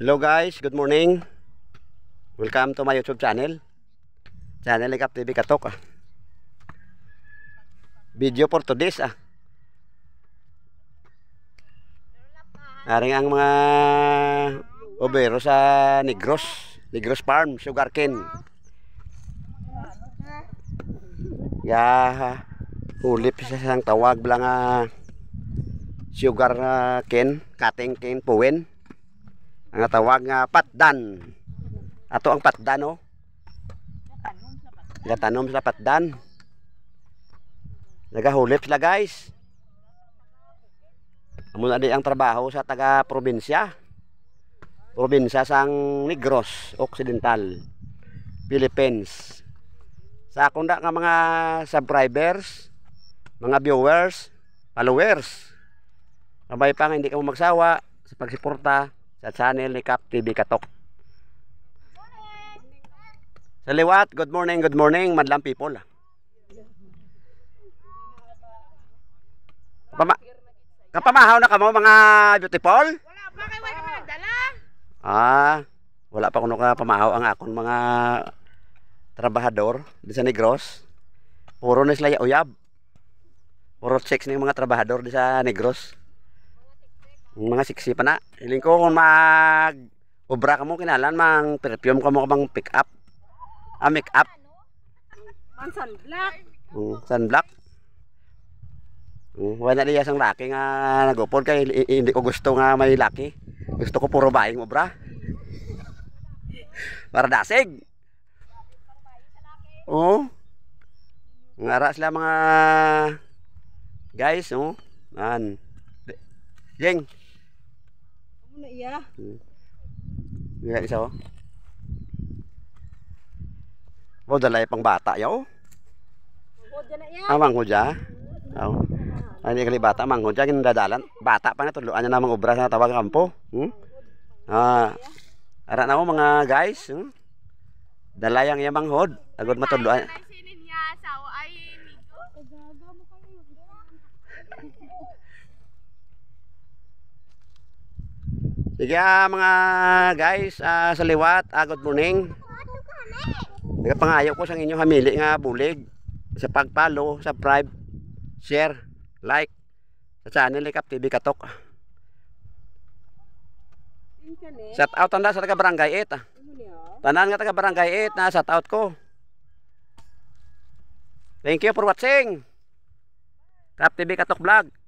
Hello guys, good morning. Welcome to my YouTube channel. Channel Ikap TV Katok. Ah. Video for today's ah. Aring ang mga obero sa Negros, Negros Farm, sugarcane. Ya, ulip sa sang tawag lang ah, sugar ah, cane, cutting cane, puwen ang tawag nga patdan ato ang patdan oh gatanom sa patdan nagahulip sila guys amo na ang trabaho sa taga probinsya probinsya sang Negros Occidental Philippines sa akong nga mga subscribers mga viewers followers abay pa nga hindi ka magsawa sa pagsuporta sa channel ni Cap TV Katok. Sa liwat, good morning, good morning, madlang people. Kapama Kapamahaw na kamo mga beautiful? Wala pa kayo wala ka nagdala. Ah, wala pa kuno ka pamahaw ang akon mga trabahador di sa Negros. Puro na sila uyab. Puro checks ng mga trabahador di sa Negros mga pa na hiling ko kung mag obra ka mo kinalan mang perfume ka mo bang pick up ah make up man sunblock mm, sunblock mm, wala niya isang laki nga nag nagupod kay hindi ko gusto nga may laki gusto ko puro baing obra para dasig oo oh. ngara sila mga guys oh an Jeng, ano iya? Hmm. Nga isa oh. Mo dalay pang bata yaw. Amang ko ja. Aw. Ay ni kali bata mang ko ja kin Bata pa na tuluan na namang obra sa tawag kampo. Hmm? Ah. Ara na mo oh, mga guys. Hmm? Dalayang yamang hod. Agod matuluan. Kaya ah, mga guys, uh, sa liwat, uh, good morning. Nagpangayaw ko sa inyo hamili nga bulig sa pagpalo, subscribe, share, like sa channel Likap TV Katok. Shout out na sa taga Barangay 8. Ano Tanan nga taga Barangay 8 na shout out ko. Thank you for watching. Kap TV Katok Vlog.